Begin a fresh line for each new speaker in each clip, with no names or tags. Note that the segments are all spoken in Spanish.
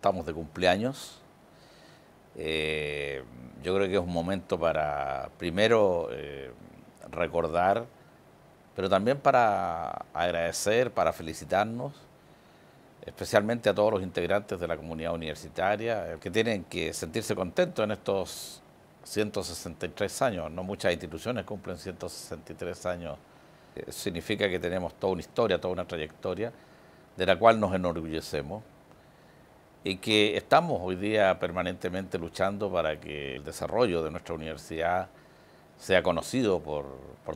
estamos de cumpleaños. Eh, yo creo que es un momento para, primero, eh, recordar, pero también para agradecer, para felicitarnos, especialmente a todos los integrantes de la comunidad universitaria, eh, que tienen que sentirse contentos en estos 163 años. No muchas instituciones cumplen 163 años. significa que tenemos toda una historia, toda una trayectoria, de la cual nos enorgullecemos y que estamos hoy día permanentemente luchando para que el desarrollo de nuestra universidad sea conocido por,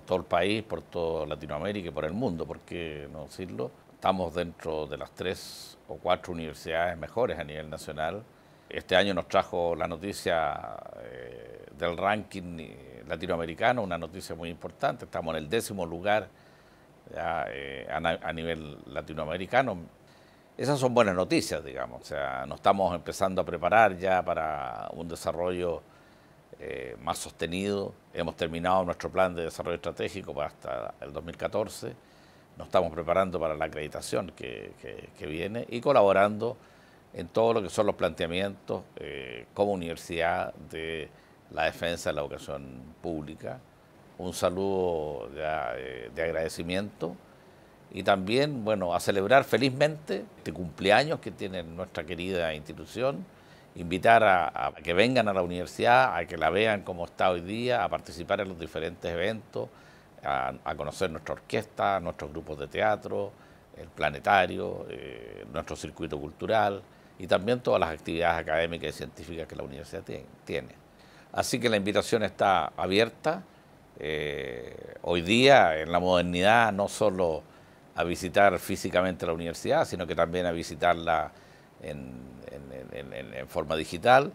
todo el país, por toda Latinoamérica y por el mundo, ¿por qué no decirlo? Estamos dentro de las tres o cuatro universidades mejores a nivel nacional. Este año nos trajo la noticia eh, del ranking latinoamericano, una noticia muy importante. Estamos en el décimo lugar eh, a nivel latinoamericano, esas son buenas noticias, digamos. O sea, nos estamos empezando a preparar ya para un desarrollo eh, más sostenido. Hemos terminado nuestro plan de desarrollo estratégico hasta el 2014. Nos estamos preparando para la acreditación que, viene y colaborando en todo lo que son los planteamientos eh, como universidad de la defensa de la educación pública. Un saludo eh, de agradecimiento y también, bueno, a celebrar felizmente este cumpleaños que tiene nuestra querida institución, invitar a, que vengan a la universidad, a que la vean como está hoy día, a participar en los diferentes eventos, a, conocer nuestra orquesta, nuestros grupos de teatro, el planetario, eh, nuestro circuito cultural y también todas las actividades académicas y científicas que la universidad tiene. Así que la invitación está abierta. Eh, hoy día en la modernidad no solo a visitar físicamente la universidad, sino que también a visitarla en, forma digital,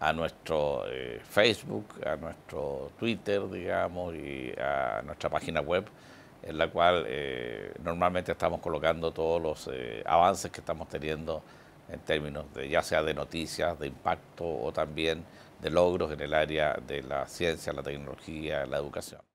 a nuestro eh, Facebook, a nuestro Twitter, digamos, y a nuestra página web, en la cual eh, normalmente estamos colocando todos los eh, avances que estamos teniendo en términos de ya sea de noticias, de impacto o también de logros en el área de la ciencia, la tecnología, la educación.